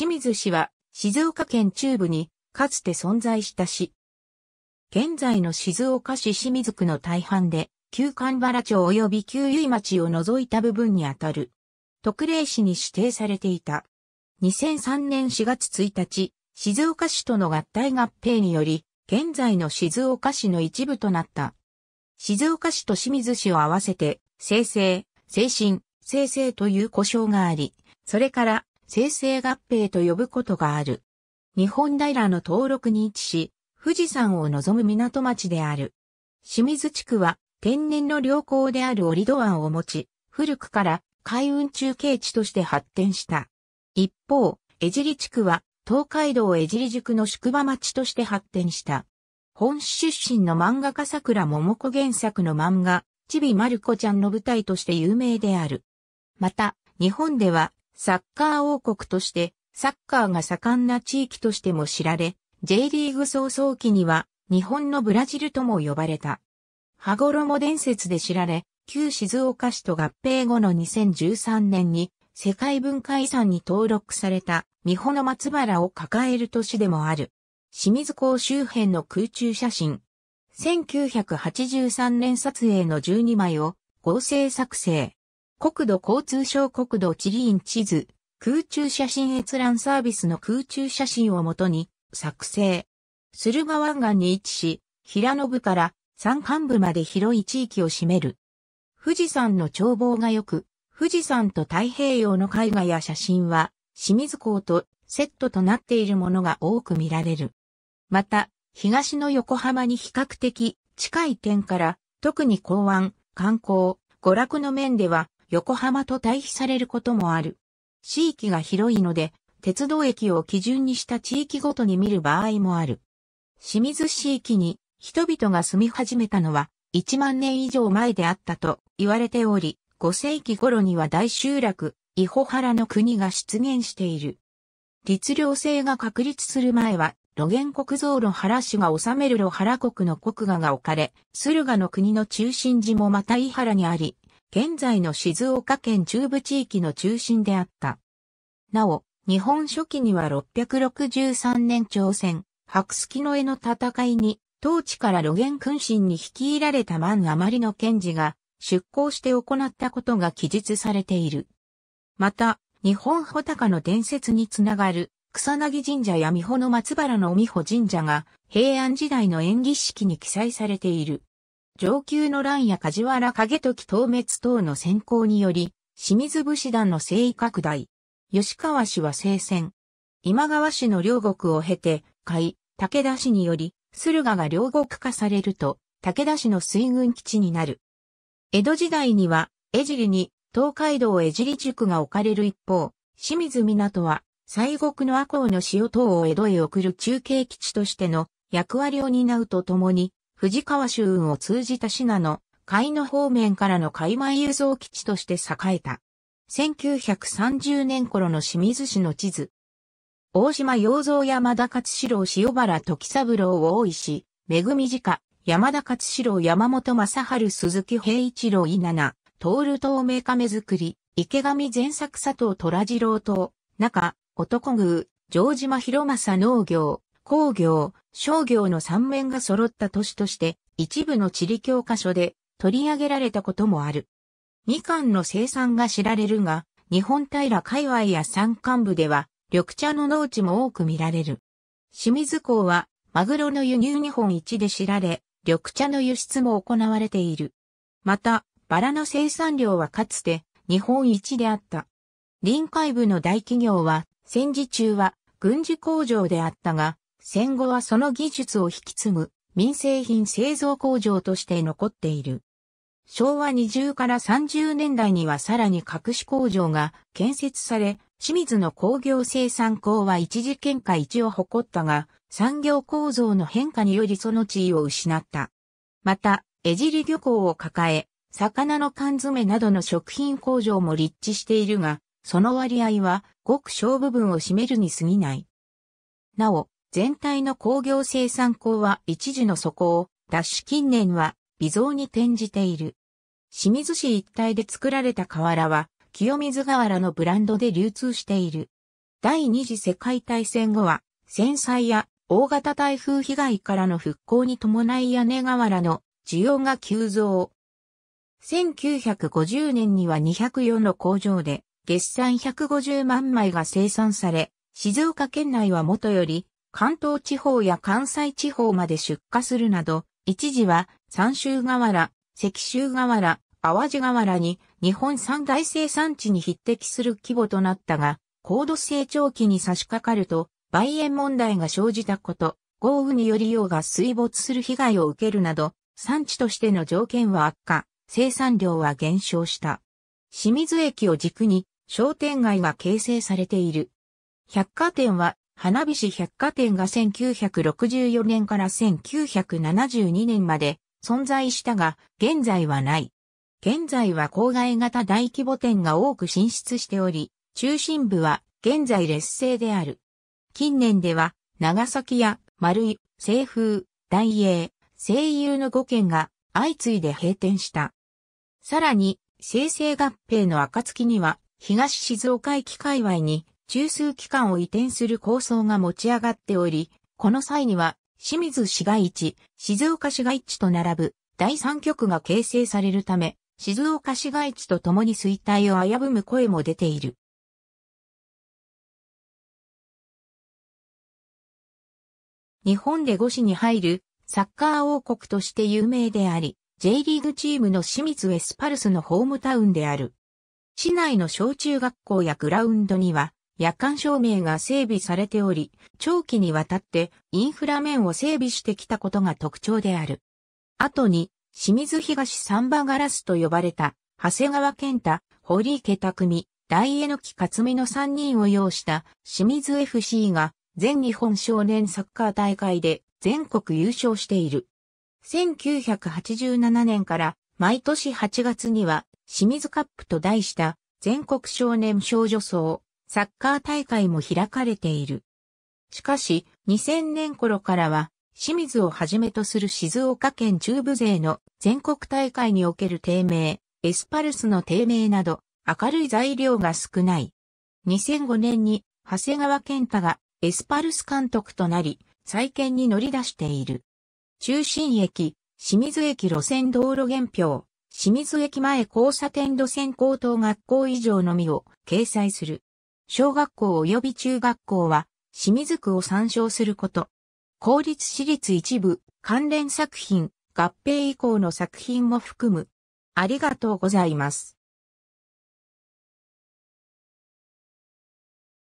清水市は静岡県中部にかつて存在した市。現在の静岡市清水区の大半で、旧神原町及び旧由井町を除いた部分にあたる。特例市に指定されていた。2003年4月1日、静岡市との合体合併により、現在の静岡市の一部となった。静岡市と清水市を合わせて、生成、精神、生成という呼称があり、それから生成合併と呼ぶことがある。日本平の登録に位置し、富士山を望む港町である。清水地区は天然の良好である折戸湾を持ち、古くから海運中継地として発展した。一方、江尻地区は東海道江尻塾の宿場町として発展した。本市出身の漫画家桜桃子原作の漫画、ちびまる子ちゃんの舞台として有名である。また、日本ではサッカー王国として、サッカーが盛んな地域としても知られ、J リーグ早々期には、日本のブラジルとも呼ばれた。羽衣伝説で知られ、旧静岡市と合併後の2013年に、世界文化遺産に登録された、三保の松原を抱える都市でもある。清水港周辺の空中写真。1983年撮影の12枚を合成作成。国土交通省国土地理院地図、空中写真閲覧サービスの空中写真をもとに作成。駿河湾岸に位置し、平野部から山間部まで広い地域を占める。富士山の眺望が良く、富士山と太平洋の絵画や写真は、清水港とセットとなっているものが多く見られる。また、東の横浜に比較的近い点から、特に港湾、観光、娯楽の面では、横浜と対比されることもある。地域が広いので、鉄道駅を基準にした地域ごとに見る場合もある。清水市域に人々が住み始めたのは1万年以上前であったと言われており、5世紀頃には大集落、伊保原の国が出現している。律令制が確立する前は、露原国造路原氏が治める露原国の国画が置かれ、駿河の国の中心地もまた伊原にあり、現在の静岡県中部地域の中心であった。なお、日本初期には663年朝鮮、白月の絵の戦いに、当地から露言君臣に率いられた万余りの賢治が出向して行ったことが記述されている。また、日本穂高の伝説につながる草薙神社や美穂の松原の美穂神社が平安時代の演技式に記載されている。上級の乱や梶原景時討滅等の先行により、清水武士団の勢威拡大。吉川氏は聖戦。今川氏の両国を経て、海、武田氏により、駿河が両国化されると、武田氏の水軍基地になる。江戸時代には、江尻に東海道江尻塾が置かれる一方、清水港は、西国の赤穂の塩等を江戸へ送る中継基地としての役割を担うとともに、藤川州運を通じた品の海の方面からの海外輸送基地として栄えた。1930年頃の清水市の地図。大島洋蔵山田勝四郎塩原時三郎を大石、恵家、山田勝四郎山本正春鈴木平一郎稲七、徹透明亀作り、池上善作佐藤虎次郎と、中、男宮、城島広政農業、工業、商業の三面が揃った都市として、一部の地理教科書で取り上げられたこともある。みかんの生産が知られるが、日本平界隈や山間部では、緑茶の農地も多く見られる。清水港は、マグロの輸入日本一で知られ、緑茶の輸出も行われている。また、バラの生産量はかつて、日本一であった。臨海部の大企業は、戦時中は軍事工場であったが、戦後はその技術を引き継ぐ民生品製造工場として残っている。昭和20から30年代にはさらに隠し工場が建設され、清水の工業生産工は一次喧嘩一を誇ったが、産業構造の変化によりその地位を失った。また、江尻漁港を抱え、魚の缶詰などの食品工場も立地しているが、その割合はごく小部分を占めるに過ぎない。なお、全体の工業生産校は一時の底を、ダッシュ近年は微増に転じている。清水市一帯で作られた瓦は、清水瓦のブランドで流通している。第二次世界大戦後は、戦災や大型台風被害からの復興に伴い屋根瓦の需要が急増。1950年には204の工場で月産150万枚が生産され、静岡県内はもとより関東地方や関西地方まで出荷するなど、一時は三州河原、石州河原、淡路河原に日本三大生産地に匹敵する規模となったが、高度成長期に差し掛かると、梅園問題が生じたこと、豪雨により用が水没する被害を受けるなど、産地としての条件は悪化、生産量は減少した。清水駅を軸に商店街が形成されている。百貨店は花火師百貨店が1964年から1972年まで存在したが、現在はない。現在は郊外型大規模店が多く進出しており、中心部は現在劣勢である。近年では、長崎や丸井、西風、大英、西友の5県が相次いで閉店した。さらに、生成合併の暁には、東静岡駅界隈に中枢機関を移転する構想が持ち上がっており、この際には、清水市街地、静岡市街地と並ぶ第三局が形成されるため、静岡市街地と共に衰退を危ぶむ声も出ている。日本で五市に入るサッカー王国として有名であり、J リーグチームの清水エスパルスのホームタウンである。市内の小中学校やグラウンドには、夜間照明が整備されており、長期にわたってインフラ面を整備してきたことが特徴である。後に、清水東三バガラスと呼ばれた、長谷川健太、堀池匠、大江の木克美の3人を擁した清水 FC が全日本少年サッカー大会で全国優勝している。1987年から毎年8月には清水カップと題した全国少年少女層サッカー大会も開かれている。しかし、2000年頃からは、清水をはじめとする静岡県中部勢の全国大会における低迷、エスパルスの低迷など、明るい材料が少ない。2005年に、長谷川健太がエスパルス監督となり、再建に乗り出している。中心駅、清水駅路線道路原表、清水駅前交差点路線高等学校以上のみを掲載する。小学校及び中学校は、清水区を参照すること。公立私立一部、関連作品、合併以降の作品も含む。ありがとうございます。